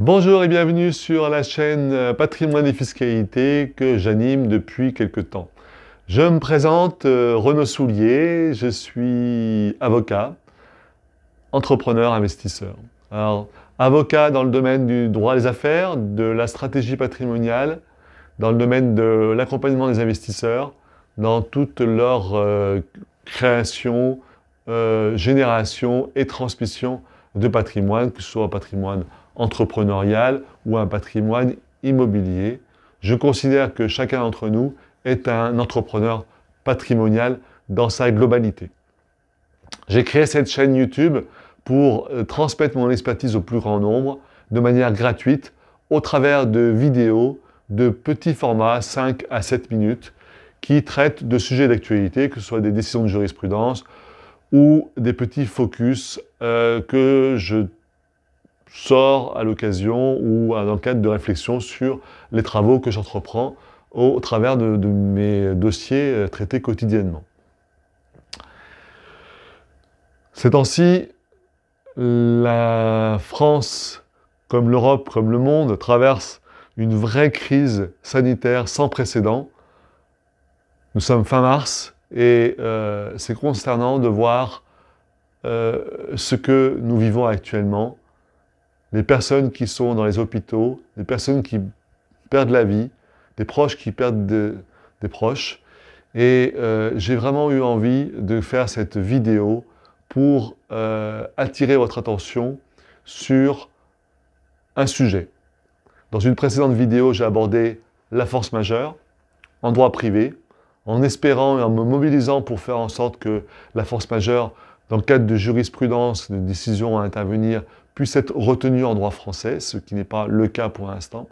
Bonjour et bienvenue sur la chaîne euh, Patrimoine et Fiscalité que j'anime depuis quelques temps. Je me présente euh, Renaud Soulier, je suis avocat, entrepreneur, investisseur. Alors, avocat dans le domaine du droit des affaires, de la stratégie patrimoniale, dans le domaine de l'accompagnement des investisseurs, dans toute leur euh, création, génération et transmission de patrimoine, que ce soit patrimoine Entrepreneurial ou un patrimoine immobilier. Je considère que chacun d'entre nous est un entrepreneur patrimonial dans sa globalité. J'ai créé cette chaîne YouTube pour euh, transmettre mon expertise au plus grand nombre de manière gratuite au travers de vidéos de petits formats 5 à 7 minutes qui traitent de sujets d'actualité, que ce soit des décisions de jurisprudence ou des petits focus euh, que je sort à l'occasion ou à l'enquête de réflexion sur les travaux que j'entreprends au travers de, mes dossiers euh, traités quotidiennement. Ces temps-ci, la France, comme l'Europe, comme le monde, traverse une vraie crise sanitaire sans précédent. Nous sommes fin mars et euh, c'est consternant de voir euh, ce que nous vivons actuellement les personnes qui sont dans les hôpitaux, les personnes qui perdent la vie, des proches qui perdent des proches. Et euh, j'ai vraiment eu envie de faire cette vidéo pour euh, attirer votre attention sur un sujet. Dans une précédente vidéo, j'ai abordé la force majeure en droit privé, en espérant et en me mobilisant pour faire en sorte que la force majeure, dans le cadre de jurisprudence, de décisions à intervenir puissent être retenu en droit français, ce qui n'est pas le cas pour l'instant,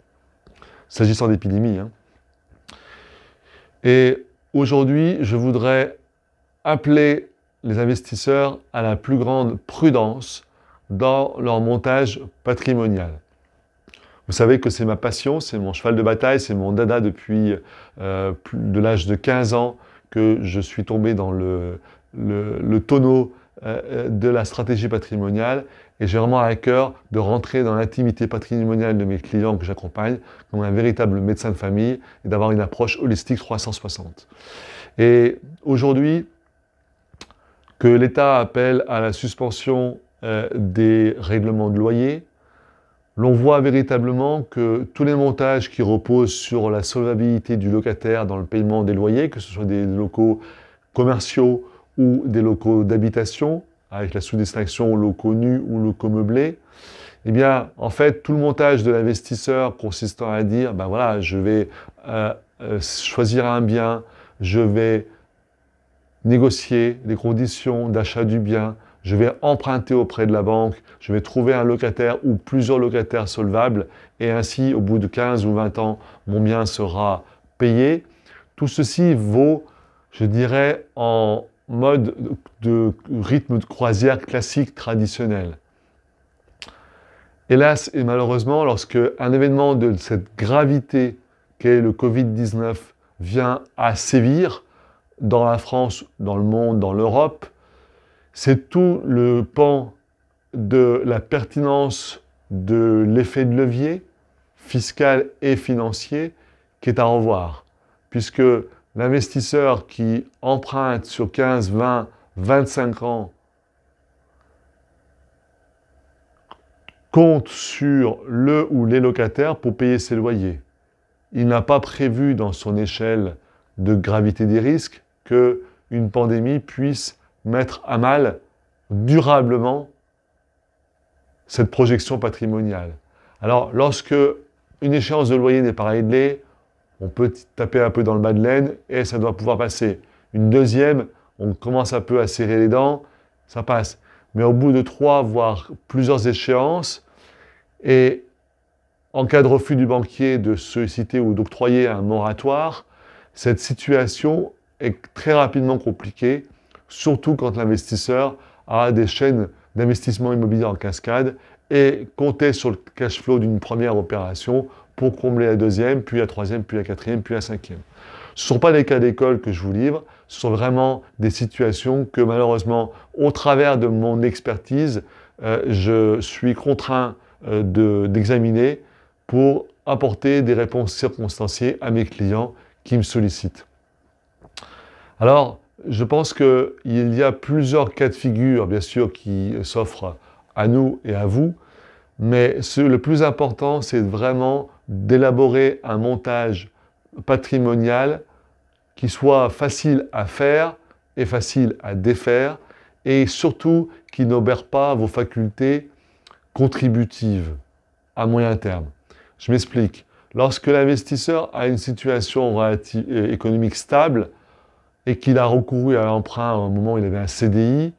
s'agissant d'épidémie. Hein. Et aujourd'hui, je voudrais appeler les investisseurs à la plus grande prudence dans leur montage patrimonial. Vous savez que c'est ma passion, c'est mon cheval de bataille, c'est mon dada depuis euh, de l'âge de 15 ans que je suis tombé dans le tonneau euh, euh, de la stratégie patrimoniale et j'ai vraiment à cœur de rentrer dans l'intimité patrimoniale de mes clients que j'accompagne comme un véritable médecin de famille et d'avoir une approche holistique 360. Et aujourd'hui, que l'État appelle à la suspension euh, des règlements de loyer, l'on voit véritablement que tous les montages qui reposent sur la solvabilité du locataire dans le paiement des loyers, que ce soit des locaux commerciaux, ou des locaux d'habitation, avec la sous-distinction locaux nus ou locaux meublés, eh bien, en fait, tout le montage de l'investisseur consistant à dire, ben voilà, je vais euh, euh, choisir un bien, je vais négocier les conditions d'achat du bien, je vais emprunter auprès de la banque, je vais trouver un locataire ou plusieurs locataires solvables, et ainsi, au bout de 15 ou 20 ans, mon bien sera payé. Tout ceci vaut, je dirais, en, mode de rythme de croisière classique traditionnel. Hélas et malheureusement, lorsque un événement de cette gravité qu'est le Covid-19 vient à sévir dans la France, dans le monde, dans l'Europe, c'est tout le pan de la pertinence de l'effet de levier fiscal et financier qui est à revoir. Puisque l'investisseur qui emprunte sur 15, 20, 25 ans compte sur le ou les locataires pour payer ses loyers. Il n'a pas prévu dans son échelle de gravité des risques que une pandémie puisse mettre à mal durablement cette projection patrimoniale. Alors, lorsque une échéance de loyer n'est pas réglée, on peut taper un peu dans le bas de laine et ça doit pouvoir passer. Une deuxième, on commence un peu à serrer les dents, ça passe. Mais au bout de trois, voire plusieurs échéances, et en cas de refus du banquier de solliciter ou d'octroyer un moratoire, cette situation est très rapidement compliquée, surtout quand l'investisseur a des chaînes d'investissement immobilier en cascade et comptait sur le cash flow d'une première opération pour combler la deuxième, puis la troisième, puis la quatrième, puis la cinquième. Ce ne sont pas des cas d'école que je vous livre, ce sont vraiment des situations que malheureusement, au travers de mon expertise, euh, je suis contraint euh, d'examiner pour apporter des réponses circonstanciées à mes clients qui me sollicitent. Alors, je pense qu'il y a plusieurs cas de figure, bien sûr, qui s'offrent à nous et à vous, mais ce, le plus important, c'est vraiment d'élaborer un montage patrimonial qui soit facile à faire et facile à défaire, et surtout qui n'obère pas vos facultés contributives à moyen terme. Je m'explique. Lorsque l'investisseur a une situation euh, économique stable et qu'il a recouru à l'emprunt au moment où il avait un CDI,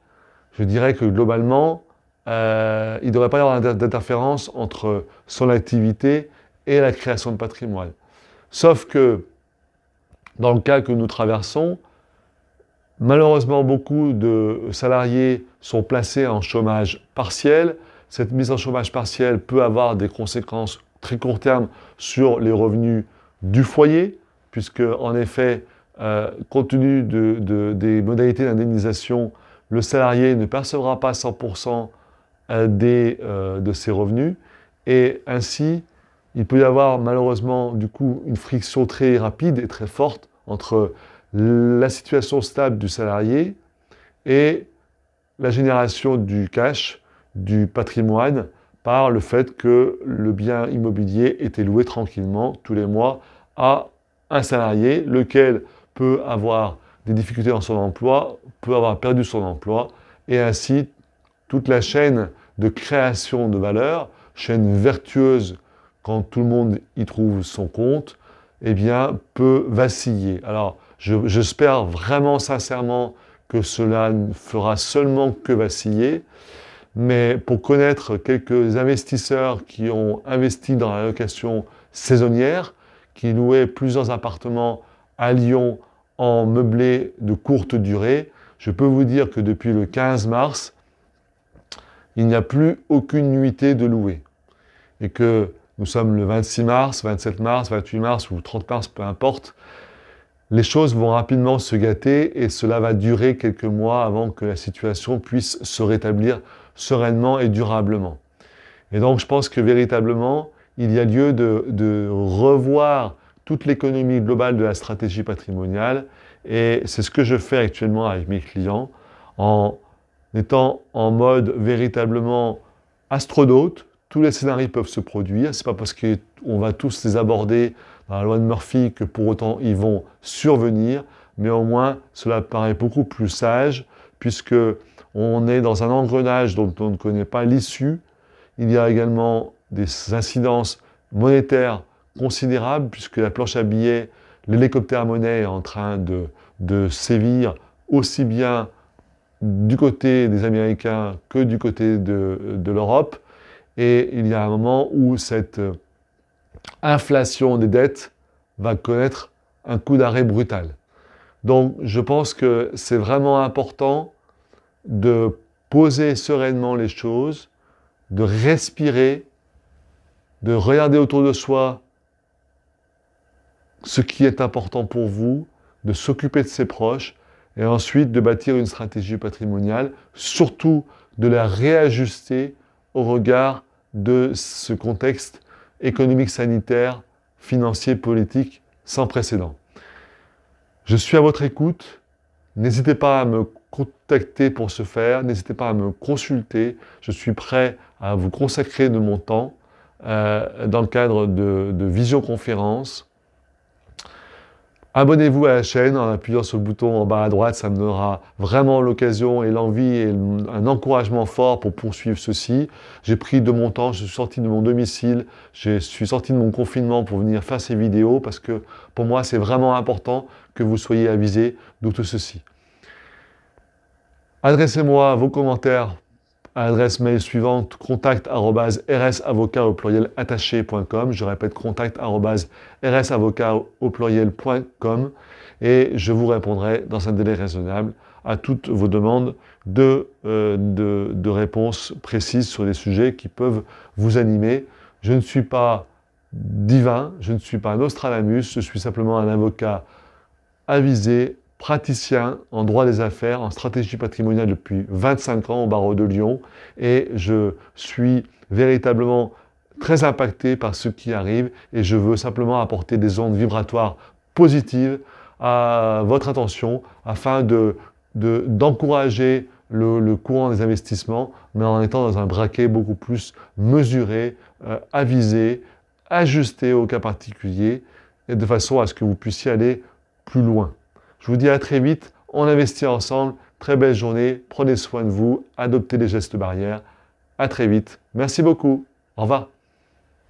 je dirais que globalement, euh, il ne devrait pas y avoir d'interférence entre son activité et la création de patrimoine. Sauf que, dans le cas que nous traversons, malheureusement, beaucoup de salariés sont placés en chômage partiel. Cette mise en chômage partiel peut avoir des conséquences très court terme sur les revenus du foyer, puisque, en effet, euh, compte tenu de, des modalités d'indemnisation, le salarié ne percevra pas 100% euh, euh, de ses revenus et ainsi il peut y avoir malheureusement du coup une friction très rapide et très forte entre la situation stable du salarié et la génération du cash, du patrimoine, par le fait que le bien immobilier était loué tranquillement tous les mois à un salarié, lequel peut avoir des difficultés dans son emploi, peut avoir perdu son emploi, et ainsi toute la chaîne de création de valeur, chaîne vertueuse quand tout le monde y trouve son compte, eh bien, peut vaciller. Alors, j'espère vraiment sincèrement que cela ne fera seulement que vaciller, mais pour connaître quelques investisseurs qui ont investi dans la location saisonnière, qui louaient plusieurs appartements à Lyon en meublé de courte durée, je peux vous dire que depuis le 15 mars, il n'y a plus aucune nuitée de louer. Et que nous sommes le 26 mars, 27 mars, 28 mars ou 30 mars, peu importe, les choses vont rapidement se gâter et cela va durer quelques mois avant que la situation puisse se rétablir sereinement et durablement. Et donc je pense que véritablement, il y a lieu de, de revoir toute l'économie globale de la stratégie patrimoniale et c'est ce que je fais actuellement avec mes clients en étant en mode véritablement astronaute tous les scénarios peuvent se produire. ce n'est pas parce qu'on va tous les aborder dans la loi de Murphy que pour autant ils vont survenir. mais au moins cela paraît beaucoup plus sage puisque on est dans un engrenage dont on ne connaît pas l'issue. Il y a également des incidences monétaires considérables puisque la planche à billets, l'hélicoptère monnaie est en train de, sévir aussi bien du côté des Américains que du côté de l'Europe. Et il y a un moment où cette euh, inflation des dettes va connaître un coup d'arrêt brutal. Donc je pense que c'est vraiment important de poser sereinement les choses, de respirer, de regarder autour de soi ce qui est important pour vous, de s'occuper de ses proches et ensuite de bâtir une stratégie patrimoniale, surtout de la réajuster au regard de ce contexte économique, sanitaire, financier, politique sans précédent. Je suis à votre écoute. N'hésitez pas à me contacter pour ce faire. N'hésitez pas à me consulter. Je suis prêt à vous consacrer de mon temps euh, dans le cadre de, de visioconférences Abonnez-vous à la chaîne en appuyant sur le bouton en bas à droite, ça me donnera vraiment l'occasion et l'envie et un encouragement fort pour poursuivre ceci. J'ai pris de mon temps, je suis sorti de mon domicile, je suis sorti de mon confinement pour venir faire ces vidéos parce que pour moi c'est vraiment important que vous soyez avisé de tout ceci. Adressez-moi vos commentaires à l'adresse mail suivante contact@rsavocat au attaché.com. Je répète contact@rsavocat au et je vous répondrai dans un délai raisonnable à toutes vos demandes euh, de, réponses précises sur les sujets qui peuvent vous animer. Je ne suis pas divin, je ne suis pas un australamus, je suis simplement un avocat avisé, praticien en droit des affaires, en stratégie patrimoniale depuis 25 ans au barreau de Lyon et je suis véritablement très impacté par ce qui arrive et je veux simplement apporter des ondes vibratoires positives à votre attention afin de d'encourager le, courant des investissements, mais en étant dans un braquet beaucoup plus mesuré, euh, avisé, ajusté au cas particulier, et de façon à ce que vous puissiez aller plus loin. Je vous dis à très vite. On investit ensemble. Très belle journée. Prenez soin de vous. Adoptez les gestes barrières. À très vite. Merci beaucoup. Au revoir.